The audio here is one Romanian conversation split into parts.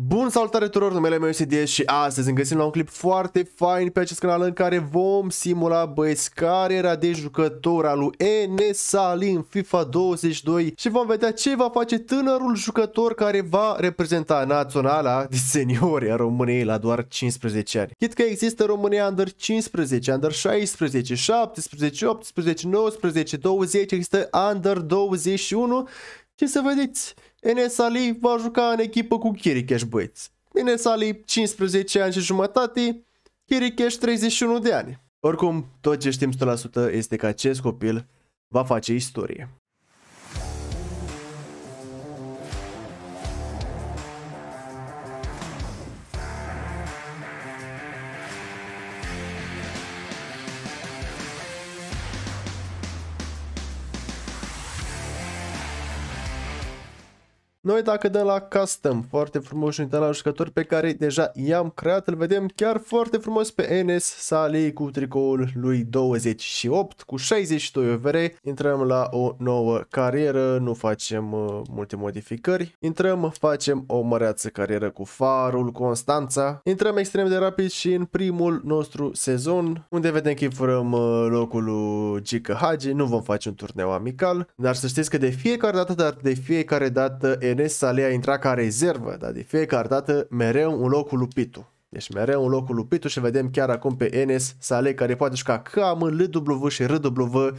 Bun, salutare tuturor, numele meu este Diez și astăzi îmi găsim la un clip foarte fain pe acest canal în care vom simula băieți care era de jucător al lui Enes în FIFA 22 și vom vedea ce va face tânărul jucător care va reprezenta naționala de seniori a României la doar 15 ani. Chit că există România under 15, under 16, 17, 18, 19, 20, există under 21 și să vedeți Enes Ali va juca în echipă cu Chiricheș, băieți. Enes Ali 15 ani și jumătate, Chiricheș 31 de ani. Oricum, tot ce știm 100% este că acest copil va face istorie. Noi dacă dăm la custom, foarte frumos un la jucători pe care deja i-am creat, îl vedem chiar foarte frumos pe Enes Salih cu tricoul lui 28 cu 62 OVR. Intrăm la o nouă carieră, nu facem uh, multe modificări. Intrăm, facem o măreață carieră cu farul Constanța. Intrăm extrem de rapid și în primul nostru sezon, unde vedem că furăm uh, locul lui Gica Hagi, nu vom face un turneu amical, dar să știți că de fiecare dată, dar de fiecare dată le-a intrat ca rezervă, dar de fiecare dată mereu un locul lupitu. Deci mereu un locul lupitu și vedem chiar acum pe Enes Sale care poate juca cam în LW și RW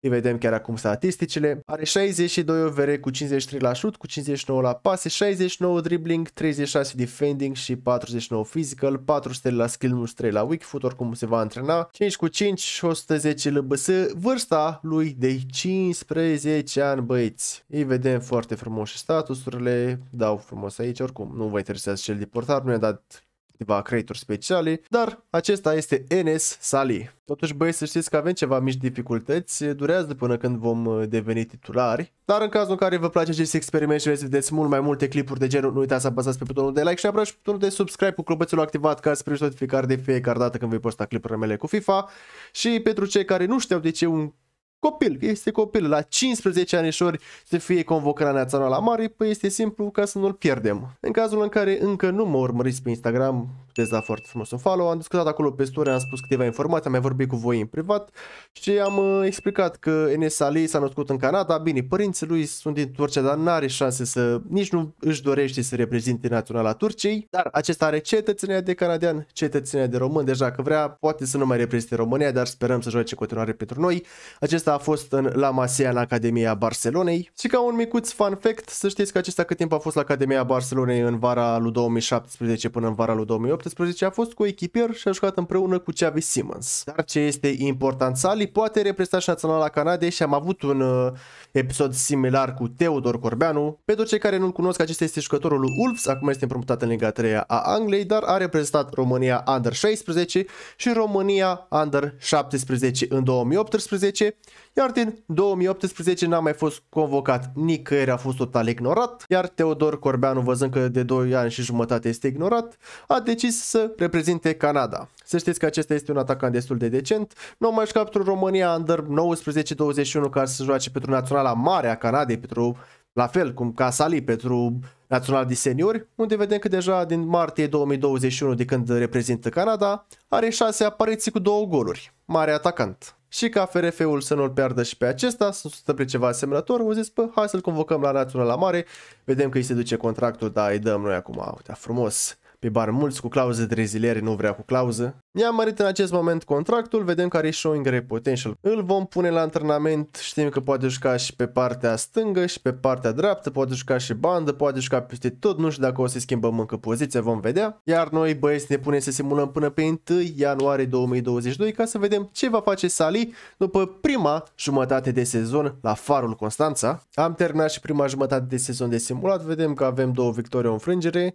îi vedem chiar acum statisticile. Are 62 OVR cu 53 la șut, cu 59 la pase, 69 dribbling, 36 defending și 49 physical, 4 stele la skill moves, 3 la weak foot, oricum se va antrena. 5 cu 5, 110 LBS, vârsta lui de 15 ani băieți. Îi vedem foarte frumos și statusurile, dau frumos aici, oricum nu vă interesează cel de portar, nu i-a dat câteva creator speciale, dar acesta este NS Sali. Totuși băieți să știți că avem ceva mici dificultăți, durează până când vom uh, deveni titulari, dar în cazul în care vă place acest experiment și vreți să vedeți mult mai multe clipuri de genul, nu uitați să apăsați pe butonul de like și apăsați pe butonul de subscribe cu clopoțelul activat ca să primiți notificare de fiecare dată când voi posta clipurile mele cu FIFA și pentru cei care nu știu, de ce un copil, este copil, la 15 anișori să fie convocat la la mare, păi este simplu ca să nu-l pierdem. În cazul în care încă nu mă urmăriți pe Instagram, teza foarte frumos în follow, am discutat acolo pe story, am spus câteva informații, am mai vorbit cu voi în privat și am uh, explicat că Enes Ali s-a născut în Canada, bine, părinții lui sunt din Turcia, dar nu are șanse să, nici nu își dorește să reprezinte naționala Turciei, dar acesta are cetățenia de canadian, cetățenia de român, deja deci că vrea, poate să nu mai reprezinte România, dar sperăm să joace continuare pentru noi. Acesta a fost în La Masia în Academia Barcelonei și ca un micuț fun fact, să știți că acesta cât timp a fost la Academia Barcelonei în vara lui 2017 până în vara lui 2018, 2018 a fost cu echipier și a jucat împreună cu Xavi Simmons. Dar ce este important, Sali poate reprezenta și naționala Canadei și am avut un uh, episod similar cu Teodor Corbeanu. Pentru cei care nu-l cunosc, acesta este jucătorul lui Ulfs, acum este împrumutat în Liga 3 a Angliei, dar a reprezentat România Under 16 și România Under 17 în 2018 iar din 2018 n-a mai fost convocat nicăieri, a fost total ignorat, iar Teodor Corbeanu, văzând că de 2 ani și jumătate este ignorat, a decis să reprezinte Canada. Să știți că acesta este un atacant destul de decent, nu mai pentru România Under 19-21 care să joace pentru Naționala Mare a Canadei, pentru la fel cum Casali pentru național de seniori, unde vedem că deja din martie 2021, de când reprezintă Canada, are 6 apariții cu două goluri. Mare atacant și ca FRF-ul să nu-l piardă și pe acesta, să stă pe ceva asemănător, au zis, bă, hai să-l convocăm la național la mare, vedem că îi se duce contractul, dar îi dăm noi acum, uite, frumos pe bar mulți cu clauze de reziliere, nu vrea cu clauză. Ne-am mărit în acest moment contractul, vedem care e showing rate potential. Îl vom pune la antrenament, știm că poate juca și pe partea stângă și pe partea dreaptă, poate juca și bandă, poate juca peste tot, nu știu dacă o să schimbăm încă poziția, vom vedea. Iar noi băieți ne punem să simulăm până pe 1 ianuarie 2022 ca să vedem ce va face Sali după prima jumătate de sezon la Farul Constanța. Am terminat și prima jumătate de sezon de simulat, vedem că avem două victorii o înfrângere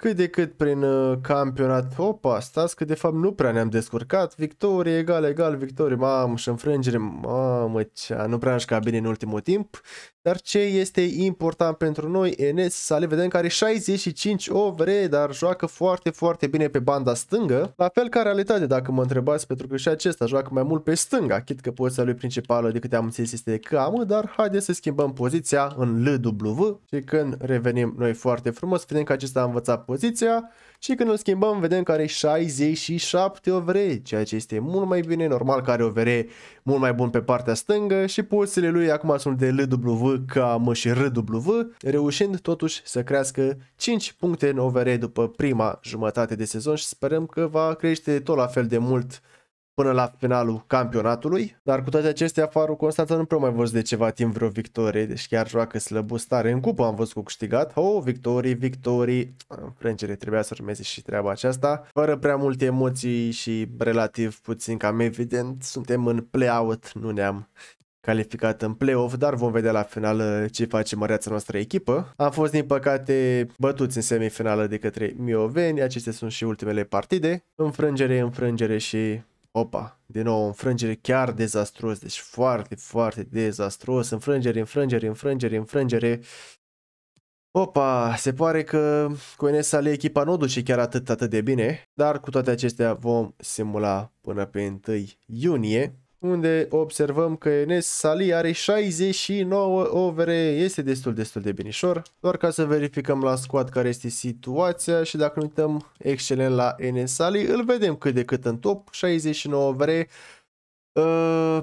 cât de cât prin uh, campionat. Opa, stați că de fapt nu prea ne-am descurcat. Victorie, egal, egal, victorie, mamă, și înfrângere, mamă, cea, nu prea am bine în ultimul timp. Dar ce este important pentru noi, Enes le vedem că are 65 ovre, dar joacă foarte, foarte bine pe banda stângă. La fel ca realitate, dacă mă întrebați, pentru că și acesta joacă mai mult pe stânga, chit că poziția lui principală, de câte am înțeles, este camă, dar haideți să schimbăm poziția în LW și când revenim noi foarte frumos, vedem că acesta a învățat poziția și când îl schimbăm, vedem că are 67 ovre. ceea ce este mult mai bine, normal că are OVR mult mai bun pe partea stângă și pozițiile lui acum sunt de LW WKMSRW, reușind totuși să crească 5 puncte în OVR după prima jumătate de sezon și sperăm că va crește tot la fel de mult până la finalul campionatului, dar cu toate acestea Faru Constanța nu prea mai văzut de ceva timp vreo victorie, deci chiar joacă slăbustare. În cupă am văzut cu câștigat, oh, victorii, victorii, Frângere, trebuia să urmeze și treaba aceasta. Fără prea multe emoții și relativ puțin cam evident, suntem în play-out, nu ne-am calificat în play-off, dar vom vedea la final uh, ce face măreața noastră echipă. Am fost din păcate bătuți în semifinală de către Mioveni, acestea sunt și ultimele partide. Înfrângere, înfrângere și opa, din nou înfrângere chiar dezastruos, deci foarte, foarte dezastruos, înfrângere, înfrângere, înfrângere, înfrângere. Opa, se pare că cu Enesale echipa nu duce chiar atât, atât de bine, dar cu toate acestea vom simula până pe 1 iunie unde observăm că Enes Sali are 69 overe, este destul, destul de binișor. Doar ca să verificăm la squad care este situația și dacă nu uităm excelent la Enes Sali, îl vedem cât de cât în top, 69 overe. Uh,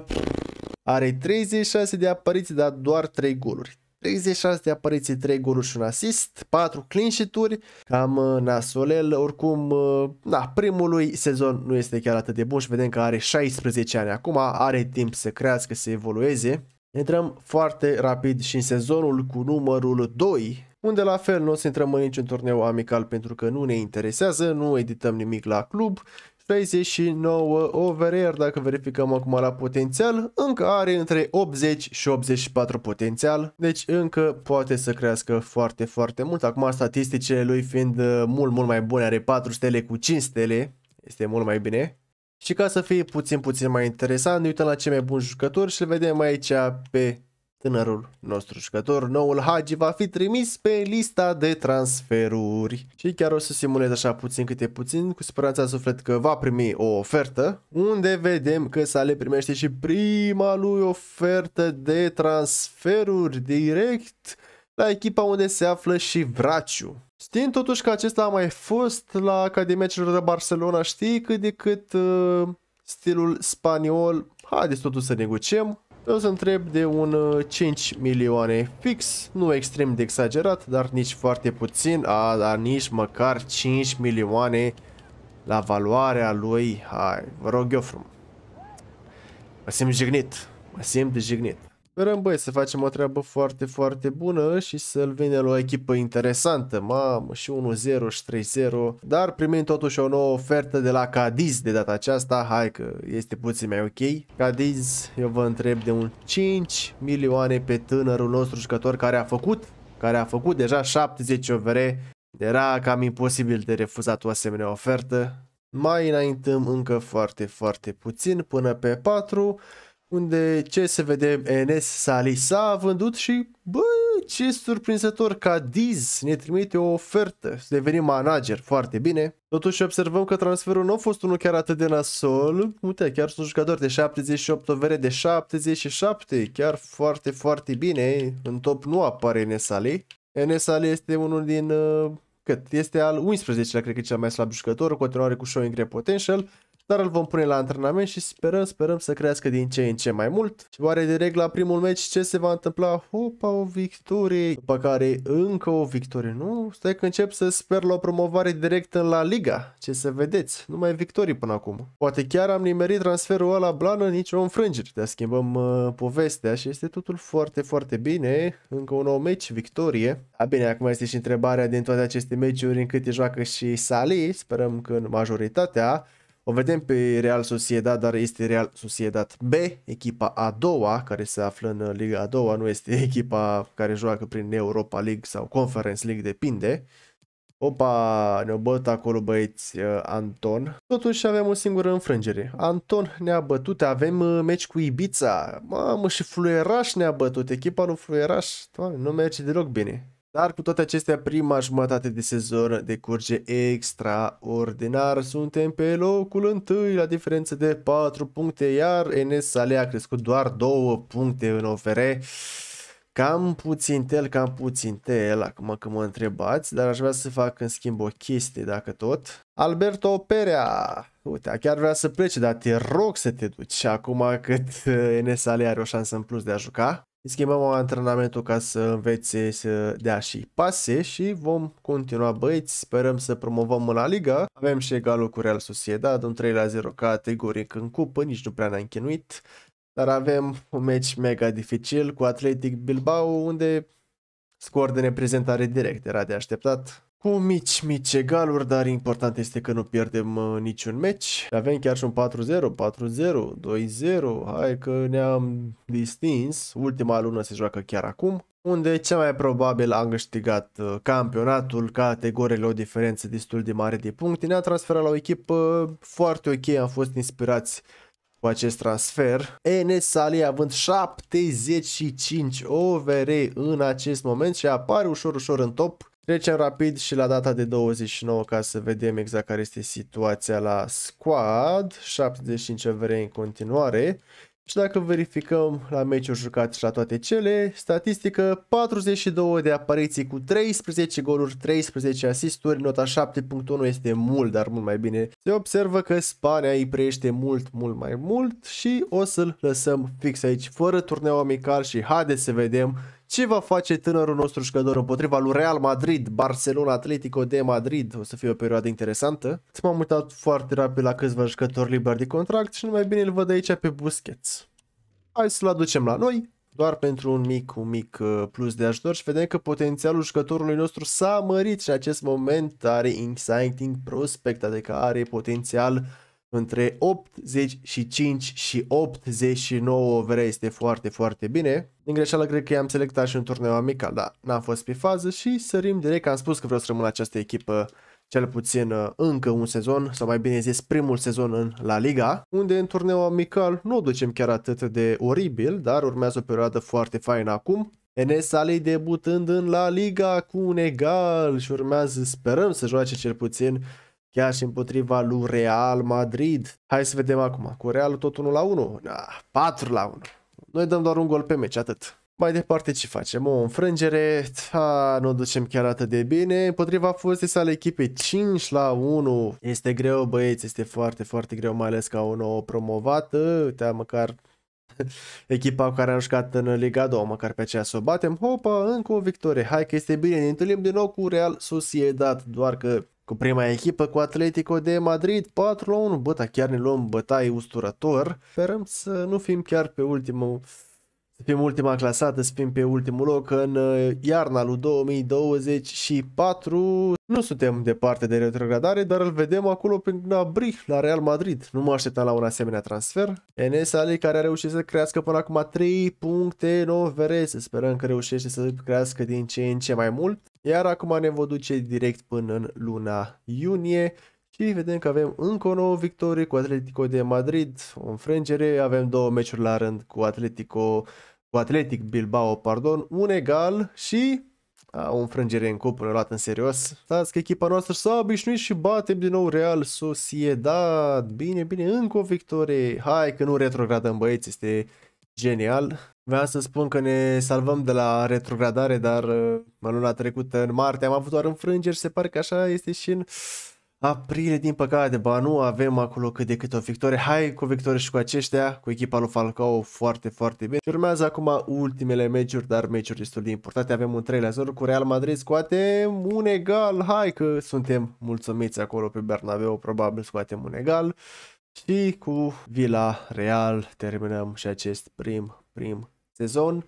are 36 de apariții, dar doar 3 goluri. 36 de apariții, 3 goluri și un asist, 4 clean sheet-uri, cam uh, nasolel, oricum, uh, na, primului sezon nu este chiar atât de bun și vedem că are 16 ani acum, are timp să crească, să evolueze. Intrăm foarte rapid și în sezonul cu numărul 2, unde la fel nu o să intrăm în niciun turneu amical pentru că nu ne interesează, nu edităm nimic la club 69 overair dacă verificăm acum la potențial, încă are între 80 și 84 potențial, deci încă poate să crească foarte, foarte mult. Acum statisticile lui fiind uh, mult, mult mai bune, are 4 stele cu 5 stele, este mult mai bine. Și ca să fie puțin, puțin mai interesant, ne uităm la cei mai buni jucători și le vedem aici pe Tânărul nostru jucător, noul Hagi, va fi trimis pe lista de transferuri. Și chiar o să simulez așa puțin câte puțin, cu speranța suflet că va primi o ofertă, unde vedem că Sale primește și prima lui ofertă de transferuri direct la echipa unde se află și Vraciu. Știind totuși că acesta a mai fost la Academia celor de Barcelona, știi cât de cât uh, stilul spaniol, haideți totuși să negociem, eu să întreb de un 5 uh, milioane fix, nu extrem de exagerat, dar nici foarte puțin, a, dar nici măcar 5 milioane la valoarea lui, hai, vă rog eu frumos. Mă simt jignit, mă simt jignit. Sperăm, băi, să facem o treabă foarte, foarte bună și să-l vine la o echipă interesantă. Mamă, și 1-0 și 3-0. Dar primim totuși o nouă ofertă de la Cadiz de data aceasta. Hai că este puțin mai ok. Cadiz, eu vă întreb de un 5 milioane pe tânărul nostru jucător care a făcut care a făcut deja 70 OVR. Era cam imposibil de refuzat o asemenea ofertă. Mai înaintăm încă foarte, foarte puțin până pe 4 unde ce se vede Enes Salisa a vândut și bă, ce surprinzător ca Diz ne trimite o ofertă să devenim manager, foarte bine. Totuși observăm că transferul nu a fost unul chiar atât de nasol, uite, chiar sunt jucători de 78, vere de 77, chiar foarte, foarte bine, în top nu apare Enes Ali. Enes Ali este unul din, uh, cât, este al 11-lea, cred că cel mai slab jucător, continuare cu showing great potential, dar îl vom pune la antrenament și sperăm, sperăm să crească din ce în ce mai mult. Și oare direct la primul meci ce se va întâmpla? Hopa, o victorie, după care încă o victorie. Nu, stai că încep să sper la o promovare în la Liga. Ce să vedeți, numai victorii până acum. Poate chiar am nimerit transferul ăla blană, o înfrângere. Dar schimbăm uh, povestea și este totul foarte, foarte bine. Încă un nou meci, victorie. A bine, acum este și întrebarea din toate aceste meciuri în câte joacă și Sali. Sperăm că în majoritatea o vedem pe Real Sociedad, dar este Real Sociedad B, echipa a doua care se află în Liga a doua, nu este echipa care joacă prin Europa League sau Conference League, depinde. Opa, ne-au bătut acolo băieți uh, Anton. Totuși avem o singură înfrângere. Anton ne-a bătut, avem uh, meci cu Ibiza. Mamă, și Fluieraș ne-a bătut, echipa lui Fluieraș. Doamne, nu merge deloc bine. Dar cu toate acestea, prima jumătate de sezon decurge extraordinar. Suntem pe locul întâi la diferență de 4 puncte, iar Enes Sale a crescut doar 2 puncte în OFR. Cam puțin tel, cam puțin tel, acum că mă întrebați, dar aș vrea să fac în schimb o chestie, dacă tot. Alberto Perea, uite, chiar vrea să plece, dar te rog să te duci acum cât Enes Ale are o șansă în plus de a juca. Îi schimbăm antrenamentul ca să învețe să dea și pase și vom continua băieți. Sperăm să promovăm în la Liga. Avem și egalul cu Real Sociedad, un 3 la 0 categoric în cupă, nici nu prea ne a închinuit. Dar avem un meci mega dificil cu Atletic Bilbao unde scor de neprezentare direct era de așteptat cu mici, mici egaluri, dar important este că nu pierdem uh, niciun meci. Avem chiar și un 4-0, 4-0, 2-0, hai că ne-am distins. Ultima lună se joacă chiar acum, unde cel mai probabil am câștigat uh, campionatul, categoriile o diferență destul de mare de puncte. Ne-a transferat la o echipă uh, foarte ok, am fost inspirați cu acest transfer. Enes Salih având 75 overe în acest moment și apare ușor ușor în top Trecem rapid și la data de 29 ca să vedem exact care este situația la squad. 75 vre în continuare. Și dacă verificăm la meciuri jucate și la toate cele, statistică 42 de apariții cu 13 goluri, 13 asisturi, nota 7.1 este mult, dar mult mai bine. Se observă că Spania îi prește mult, mult mai mult și o să-l lăsăm fix aici, fără turneu amical și haideți să vedem ce va face tânărul nostru jucător împotriva lui Real Madrid, Barcelona, Atletico de Madrid? O să fie o perioadă interesantă. M-am uitat foarte rapid la câțiva jucători liberi de contract și mai bine îl văd aici pe Busquets. Hai să-l aducem la noi, doar pentru un mic, un mic uh, plus de ajutor și vedem că potențialul jucătorului nostru s-a mărit și în acest moment are exciting prospect, adică are potențial între 85 și 89 overea este foarte, foarte bine. Din greșeală cred că i-am selectat și un turneu amical, dar n-am fost pe fază și sărim direct. Am spus că vreau să rămân la această echipă cel puțin uh, încă un sezon, sau mai bine zis primul sezon în La Liga, unde în turneu amical nu o ducem chiar atât de oribil, dar urmează o perioadă foarte faină acum. Enes Ali debutând în La Liga cu un egal și urmează, sperăm să joace cel puțin chiar și împotriva lui Real Madrid. Hai să vedem acum, cu Real tot 1 la 1, ah, 4 la 1. Noi dăm doar un gol pe meci, atât. Mai departe ce facem? O înfrângere, ta, nu o ducem chiar atât de bine, împotriva fostei sale echipe 5 la 1. Este greu băieți, este foarte, foarte greu, mai ales ca o nouă promovată, uite, măcar echipa care a jucat în Liga 2, măcar pe aceea să o batem, hopa, încă o victorie, hai că este bine, ne întâlnim din nou cu Real Sociedad, doar că cu prima echipă cu Atletico de Madrid 4 la 1. Bă, chiar ne luăm bătaie usturător. Sperăm să nu fim chiar pe ultimul să fim ultima clasată, să fim pe ultimul loc în uh, iarna lui 2024. Nu suntem departe de retrogradare, dar îl vedem acolo prin Gnabry, la Real Madrid. Nu mă așteptam la un asemenea transfer. Enes Ali care a reușit să crească până acum 3 puncte în OVR, să sperăm că reușește să crească din ce în ce mai mult. Iar acum ne vom duce direct până în luna iunie. Și vedem că avem încă o nouă victorie cu Atletico de Madrid, o înfrângere, avem două meciuri la rând cu Atletico cu Atletic Bilbao, pardon, un egal și a, o înfrângere în cupă, luat în serios. Stați că echipa noastră s-a obișnuit și batem din nou Real Sociedad. Bine, bine, încă o victorie. Hai că nu retrogradăm băieți, este genial. Vreau să spun că ne salvăm de la retrogradare, dar mă luna trecută, în martie, am avut doar înfrângeri. Se pare că așa este și în aprilie, din păcate, ba nu avem acolo cât de cât o victorie. Hai cu victorie și cu aceștia, cu echipa lui Falcao foarte, foarte bine. Și urmează acum ultimele meciuri, dar meciuri destul de importante. Avem un 3 la 0 cu Real Madrid, scoatem un egal, hai că suntem mulțumiți acolo pe Bernabeu, probabil scoatem un egal. Și cu Vila Real terminăm și acest prim, prim sezon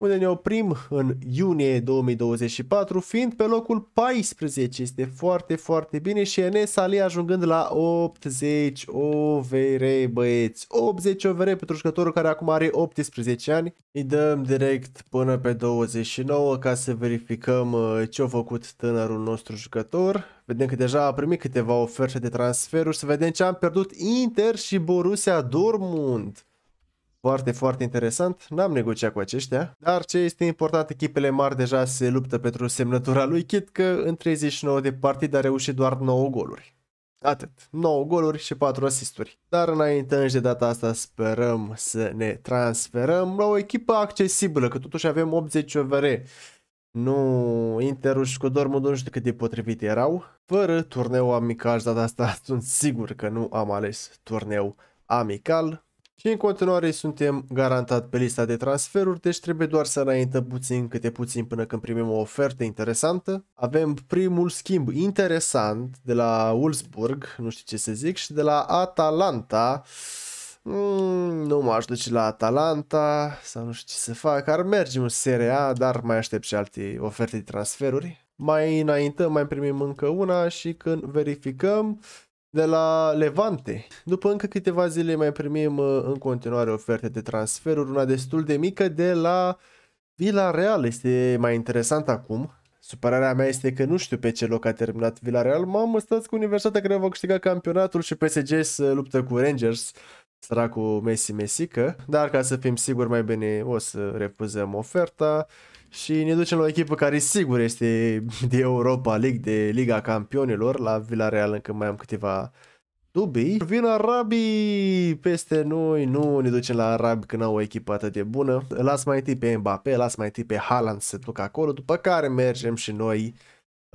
unde ne oprim în iunie 2024, fiind pe locul 14. Este foarte, foarte bine și Enes Ali ajungând la 80 OVR, băieți. 80 OVR pentru jucătorul care acum are 18 ani. Îi dăm direct până pe 29 ca să verificăm uh, ce a făcut tânărul nostru jucător. Vedem că deja a primit câteva oferte de transferuri, să vedem ce am pierdut Inter și Borussia Dortmund. Foarte, foarte interesant. N-am negociat cu aceștia. Dar ce este important, echipele mari deja se luptă pentru semnătura lui, Kit, că în 39 de partide a reușit doar 9 goluri. Atât, 9 goluri și 4 asisturi. Dar înainte și de data asta sperăm să ne transferăm la o echipă accesibilă, că totuși avem 80 OVR. Nu, Interul și cu Dortmund nu știu cât de potrivite erau. Fără turneu amical, data asta sunt sigur că nu am ales turneu amical. Și în continuare suntem garantat pe lista de transferuri, deci trebuie doar să înaintăm puțin câte puțin până când primim o ofertă interesantă. Avem primul schimb interesant de la Wolfsburg, nu știu ce să zic, și de la Atalanta. Mm, nu m-aș duce la Atalanta sau nu știu ce să fac, ar merge în Serie A, dar mai aștept și alte oferte de transferuri. Mai înainte, mai primim încă una și când verificăm, de la Levante. După încă câteva zile mai primim uh, în continuare oferte de transferuri, una destul de mică de la Vila Real. Este mai interesant acum. Supărarea mea este că nu știu pe ce loc a terminat Villarreal. M-am stați cu Universitatea care va câștiga campionatul și PSG să luptă cu Rangers. Săracul Messi Mesică. Dar ca să fim siguri mai bine o să refuzăm oferta și ne ducem la o echipă care sigur este de Europa League, de Liga Campionilor, la Villarreal încă mai am câteva dubii. Vin arabii peste noi, nu ne ducem la arabi când au o echipă atât de bună. Las mai întâi pe Mbappé, las mai întâi pe Haaland să se acolo, după care mergem și noi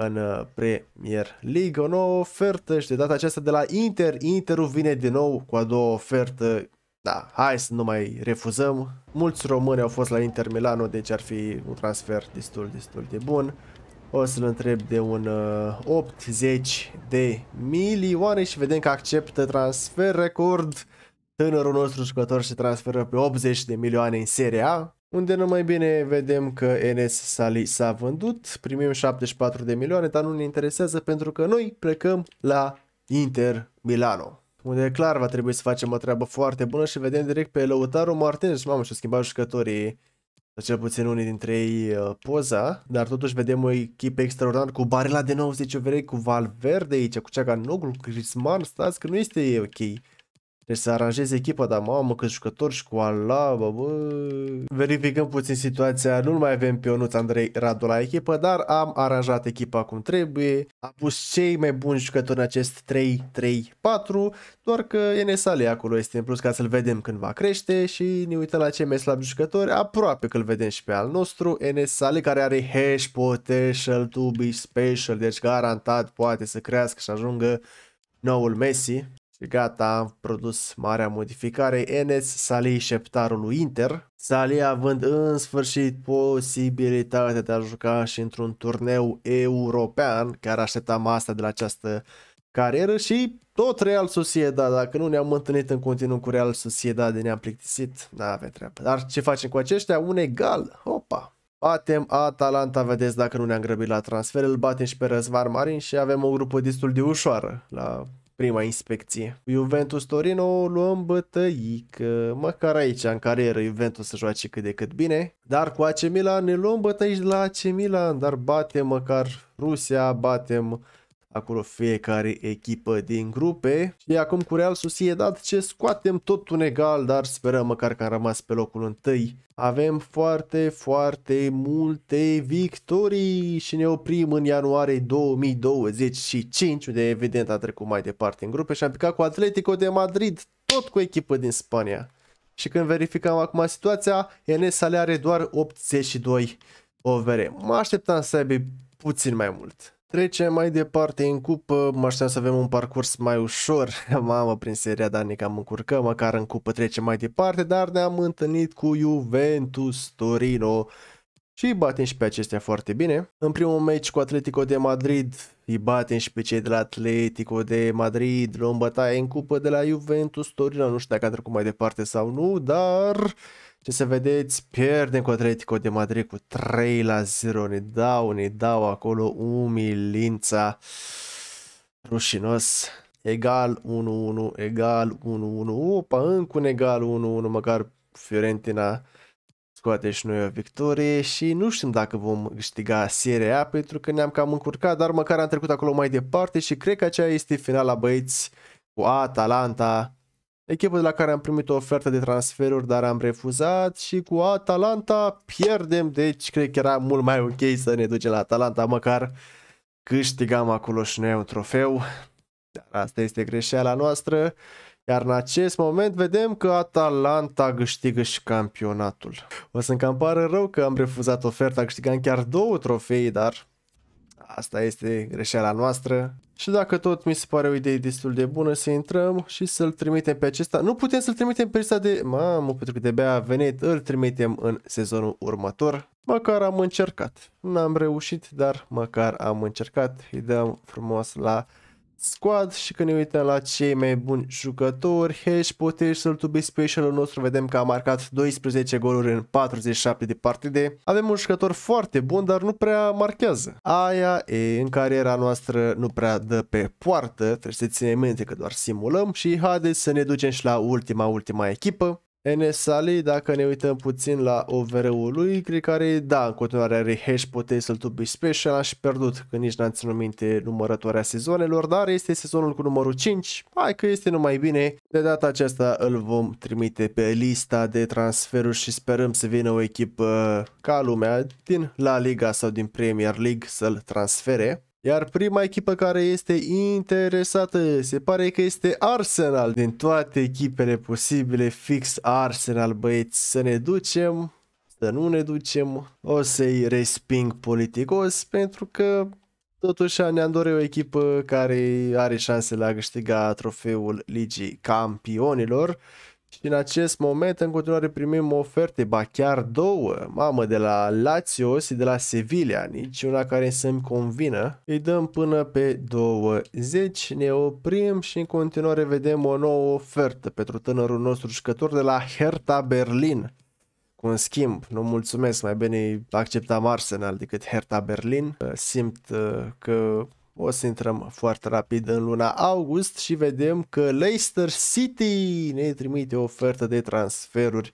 în uh, Premier League. O nouă ofertă și de data aceasta de la Inter. Interul vine din nou cu a doua ofertă da, hai să nu mai refuzăm. Mulți români au fost la Inter Milano, deci ar fi un transfer destul, destul de bun. O să-l întreb de un uh, 80 de milioane și vedem că acceptă transfer record. Tânărul nostru jucător se transferă pe 80 de milioane în Serie unde numai bine vedem că Enes Sali s-a vândut, primim 74 de milioane, dar nu ne interesează pentru că noi plecăm la Inter Milano. Unde clar va trebui să facem o treabă foarte bună și vedem direct pe Lăutaru Martinez. Mamă, și o schimbat jucătorii, sau cel puțin unii dintre ei, uh, poza. Dar totuși vedem o echipă extraordinară cu Barela de 90 overei, cu Valverde aici, cu Ceaca Noglu, Crisman, stați că nu este ok. Trebuie să aranjezi echipa, dar mamă, câți jucători și cu Alaba, bă. Verificăm puțin situația, nu mai avem pe Ionuț Andrei Radu la echipă, dar am aranjat echipa cum trebuie. Am pus cei mai buni jucători în acest 3-3-4, doar că Enesale acolo este în plus ca să-l vedem când va crește și ne uităm la cei mai slabi jucători, aproape că-l vedem și pe al nostru, Enesale care are hash potential to be special, deci garantat poate să crească și ajungă noul Messi. Și gata, am produs marea modificare. Enes Salih șeptarul lui Inter. Salih având în sfârșit posibilitatea de a juca și într-un turneu european, care așteptam asta de la această carieră și tot Real Sociedad, dacă nu ne-am întâlnit în continuu cu Real Sociedad, ne-am plictisit, n-avem treabă. Dar ce facem cu aceștia? Un egal, opa! Batem Atalanta, vedeți dacă nu ne-am grăbit la transfer, îl batem și pe Răzvar Marin și avem o grupă destul de ușoară la prima inspecție. Juventus Torino luăm bătăică, măcar aici în carieră Juventus să joace cât de cât bine, dar cu AC Milan ne luăm bătăici de la AC Milan, dar batem măcar Rusia, batem acolo fiecare echipă din grupe. Și acum cu Real Sociedad ce scoatem tot un egal, dar sperăm măcar că am rămas pe locul întâi. Avem foarte, foarte multe victorii și ne oprim în ianuarie 2025, unde evident a trecut mai departe în grupe și am picat cu Atletico de Madrid, tot cu echipă din Spania. Și când verificăm acum situația, Enesa le are doar 82 overe. Mă așteptam să aibă puțin mai mult. Trecem mai departe în cupă, mă așteptam să avem un parcurs mai ușor, mamă, prin seria Danica mă cam încurcă, măcar în cupă trecem mai departe, dar ne-am întâlnit cu Juventus Torino, și îi batem și pe acestea foarte bine. În primul meci cu Atletico de Madrid îi batem și pe cei de la Atletico de Madrid, luăm bătaie în cupă de la Juventus Torino, nu știu dacă a trecut mai departe sau nu, dar ce să vedeți, pierdem cu Atletico de Madrid cu 3 la 0, ne dau, ne dau acolo umilința, rușinos, egal 1-1, egal 1-1, opa, încă un egal 1-1, măcar Fiorentina scoate și noi o victorie și nu știm dacă vom câștiga seria A pentru că ne-am cam încurcat, dar măcar am trecut acolo mai departe și cred că aceea este finala băieți cu Atalanta, echipa de la care am primit o ofertă de transferuri, dar am refuzat și cu Atalanta pierdem, deci cred că era mult mai ok să ne ducem la Atalanta, măcar câștigam acolo și noi un trofeu, dar asta este greșeala noastră iar în acest moment vedem că Atalanta câștigă și campionatul. O să-mi cam pară rău că am refuzat oferta, câștigam chiar două trofei, dar asta este greșeala noastră. Și dacă tot mi se pare o idee destul de bună să intrăm și să-l trimitem pe acesta. Nu putem să-l trimitem pe acesta de... Mamă, pentru că de bea a venit, îl trimitem în sezonul următor. Măcar am încercat. N-am reușit, dar măcar am încercat. Îi dăm frumos la squad și când ne uităm la cei mai buni jucători, Hesh Potential to be specialul nostru, vedem că a marcat 12 goluri în 47 de partide. Avem un jucător foarte bun, dar nu prea marchează. Aia e, în cariera noastră nu prea dă pe poartă, trebuie să ținem minte că doar simulăm și haideți să ne ducem și la ultima, ultima echipă. NSALI, dacă ne uităm puțin la OVR-ul lui, cred că are, da, în continuare are hash potential to be special, aș pierdut că nici n-am ținut minte numărătoarea sezonelor, dar este sezonul cu numărul 5, hai că este numai bine, de data aceasta îl vom trimite pe lista de transferuri și sperăm să vină o echipă ca lumea din La Liga sau din Premier League să-l transfere. Iar prima echipă care este interesată se pare că este Arsenal. Din toate echipele posibile, fix Arsenal, băieți, să ne ducem, să nu ne ducem. O să-i resping politicos pentru că totuși ne-am dorit o echipă care are șanse la a câștiga trofeul Ligii Campionilor și în acest moment în continuare primim oferte, ba chiar două, mamă, de la Lazio și de la Sevilla, nici una care să-mi convină. Îi dăm până pe 20, ne oprim și în continuare vedem o nouă ofertă pentru tânărul nostru jucător de la Hertha Berlin. Cu un schimb, nu mulțumesc, mai bine acceptam Arsenal decât Hertha Berlin. Simt uh, că o să intrăm foarte rapid în luna august și vedem că Leicester City ne trimite o ofertă de transferuri.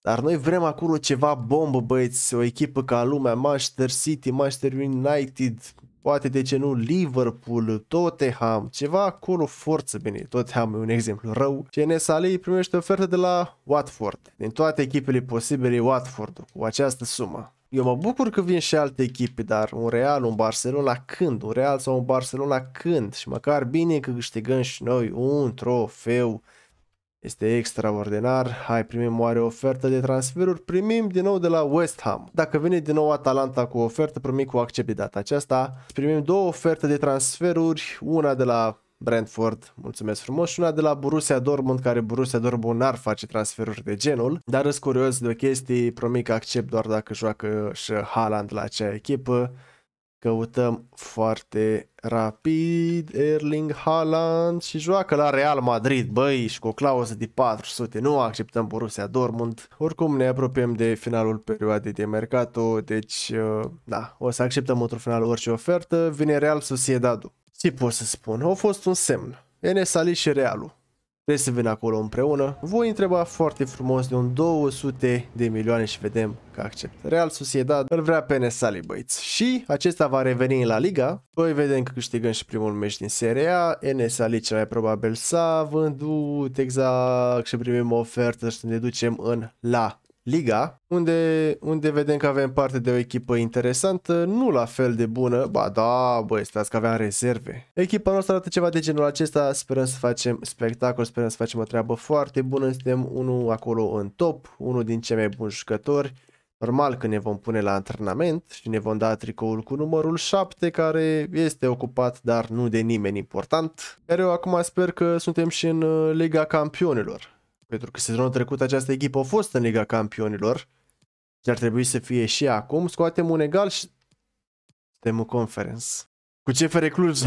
Dar noi vrem acolo ceva bombă, băieți, o echipă ca lumea, Manchester City, Manchester United, poate de ce nu Liverpool, Tottenham, ceva acolo forță bine, Tottenham e un exemplu rău. CNS alei primește ofertă de la Watford, din toate echipele posibile Watford cu această sumă. Eu mă bucur că vin și alte echipe, dar un Real, un Barcelona când? Un Real sau un Barcelona când? Și măcar bine că câștigăm și noi un trofeu. Este extraordinar. Hai, primim oare ofertă de transferuri? Primim din nou de la West Ham. Dacă vine din nou Atalanta cu o ofertă, promit cu accept de data aceasta. Primim două oferte de transferuri, una de la Brentford, mulțumesc frumos, și una de la Borussia Dortmund, care Borussia Dortmund n-ar face transferuri de genul, dar sunt curios de o chestie, promit că accept doar dacă joacă și Haaland la acea echipă. Căutăm foarte rapid Erling Haaland și joacă la Real Madrid, băi, și cu o clauză de 400. Nu acceptăm Borussia Dortmund. Oricum ne apropiem de finalul perioadei de mercato, deci, uh, da, o să acceptăm într-un final orice ofertă. Vine Real Sociedad. Ce pot să spun? Au fost un semn. Enes și Realul. Trebuie să vină acolo împreună. Voi întreba foarte frumos de un 200 de milioane și vedem că accept. Real Sociedad îl vrea pe Nesali, băiți. Și acesta va reveni la Liga. Voi vedem că câștigăm și primul meci din Serie A. Enesali cel mai probabil s-a vândut exact și primim o ofertă și ne ducem în La Liga, unde, unde vedem că avem parte de o echipă interesantă, nu la fel de bună, ba da, băi, stați că aveam rezerve. Echipa noastră arată ceva de genul acesta, sperăm să facem spectacol, sperăm să facem o treabă foarte bună, suntem unul acolo în top, unul din cei mai buni jucători, Normal că ne vom pune la antrenament și ne vom da tricoul cu numărul 7 care este ocupat dar nu de nimeni important. Iar eu acum sper că suntem și în uh, Liga Campionilor. Pentru că sezonul trecut această echipă a fost în Liga Campionilor și ar trebui să fie și acum. Scoatem un egal și suntem în conference. Cu fere Cluj.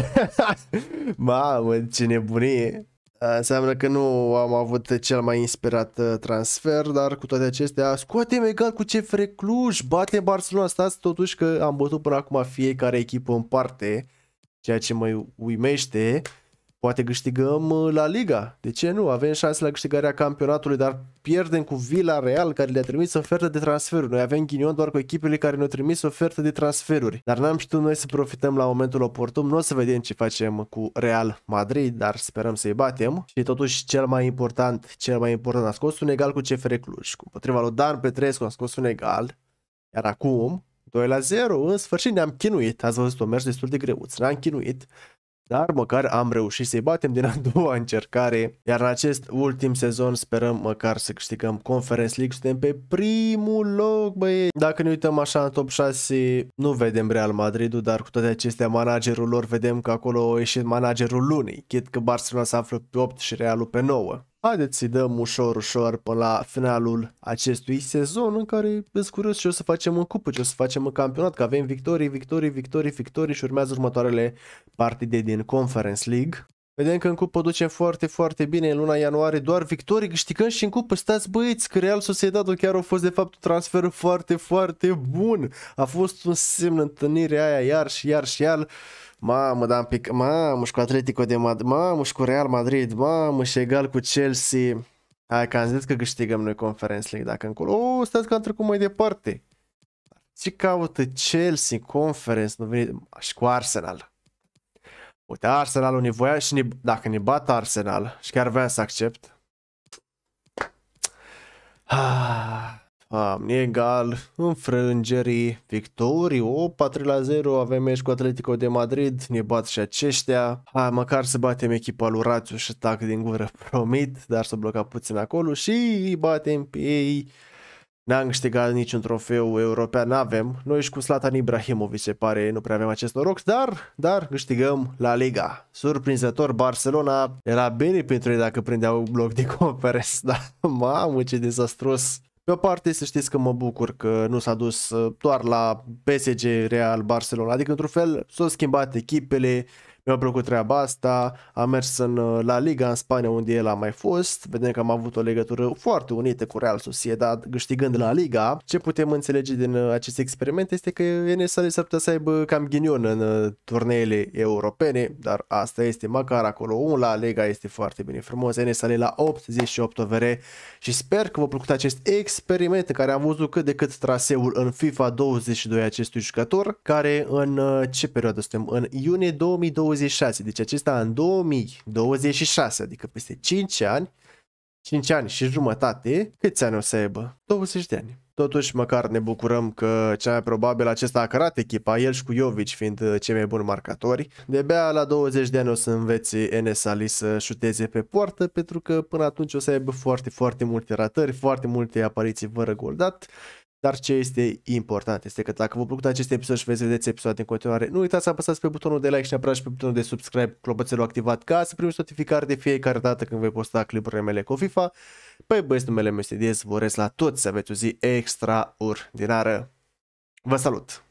Mamă, ce nebunie. Înseamnă că nu am avut cel mai inspirat uh, transfer, dar cu toate acestea scoatem egal cu fere Cluj, bate Barcelona, stați totuși că am bătut până acum fiecare echipă în parte, ceea ce mă uimește. Poate câștigăm uh, la Liga. De ce nu? Avem șanse la câștigarea campionatului, dar pierdem cu Vila Real care le-a trimis ofertă de transferuri. Noi avem ghinion doar cu echipele care ne-au trimis ofertă de transferuri. Dar n-am știut noi să profităm la momentul oportun. Nu o să vedem ce facem cu Real Madrid, dar sperăm să-i batem. Și totuși cel mai important, cel mai important a scos un egal cu CFR Cluj. Cu potriva lui Dan Petrescu a scos un egal. Iar acum 2 la 0, în sfârșit ne-am chinuit, ați văzut, o mers destul de greu. ne-am chinuit, dar măcar am reușit să-i batem din a doua încercare, iar în acest ultim sezon sperăm măcar să câștigăm Conference League, suntem pe primul loc, băie. Dacă ne uităm așa în top 6, nu vedem Real Madridul, dar cu toate acestea managerul lor vedem că acolo a ieșit managerul lunii, chit că Barcelona se află pe 8 și Realul pe 9. Haideți să-i dăm ușor, ușor până la finalul acestui sezon în care curios ce o să facem în cupă, ce o să facem în campionat, că avem victorii, victorii, victorii, victorii și urmează următoarele partide din Conference League. Vedem că în cupă ducem foarte, foarte bine în luna ianuarie, doar victorii câștigăm și în cupă. Stați băieți, că Real Sociedad chiar a fost de fapt un transfer foarte, foarte bun. A fost un semn întâlnire aia iar și iar și iar. Mamă, dar pic, mamă și cu Atletico de Madrid, mamă și cu Real Madrid, mamă și egal cu Chelsea. Hai că am zis că câștigăm noi Conference League dacă încolo. O, oh, stați că am trecut mai departe. Ce caută Chelsea Conference? Nu vine... Și cu Arsenal. Uite, Arsenalul ne voia și ne, dacă ne bat Arsenal și chiar vrea să accept. Ah, am egal, înfrângerii, victorii, o 4 la 0, avem meci cu Atletico de Madrid, ne bat și aceștia. Hai, ah, măcar să batem echipa lui Rațiu și tac din gură, promit, dar să bloca puțin acolo și batem pe ei. N-am câștigat niciun trofeu european, n-avem. Noi și cu Slatan Ibrahimovic se pare nu prea avem acest noroc, dar, dar câștigăm La Liga. Surprinzător, Barcelona era bine pentru ei dacă prindeau bloc de conference, dar mamă ce dezastros. Pe o parte să știți că mă bucur că nu s-a dus uh, doar la PSG, Real, Barcelona, adică într-un fel s-au schimbat echipele, mi-a plăcut treaba asta, am mers în uh, La Liga în Spania unde el a mai fost, vedem că am avut o legătură foarte unită cu Real Sociedad câștigând La Liga. Ce putem înțelege din uh, acest experiment este că Ali s-ar putea să aibă cam ghinion în uh, turneele europene, dar asta este măcar acolo. Un La Liga este foarte bine frumos, Ali la 88 VR și sper că v-a plăcut acest experiment în care am văzut cât de cât traseul în FIFA 22 acestui jucător, care în ce perioadă suntem? În iunie 2020 2026. Deci acesta în 2026, adică peste 5 ani, 5 ani și jumătate, câți ani o să aibă? 20 de ani. Totuși, măcar ne bucurăm că cea mai probabil acesta a cărat echipa, el și cu Jovic fiind uh, cei mai buni marcatori. de bea la 20 de ani o să înveți Enes Ali să șuteze pe poartă, pentru că până atunci o să aibă foarte, foarte multe ratări, foarte multe apariții fără gol dat dar ce este important este că dacă v-a plăcut acest episod și veți vedeți episoade în continuare, nu uitați să apăsați pe butonul de like și neapărat și pe butonul de subscribe, clopoțelul activat ca să primiți notificare de fiecare dată când voi posta clipurile mele cu FIFA. Păi băieți, numele meu este Diez, vă urez la toți să aveți o zi extraordinară. Vă salut!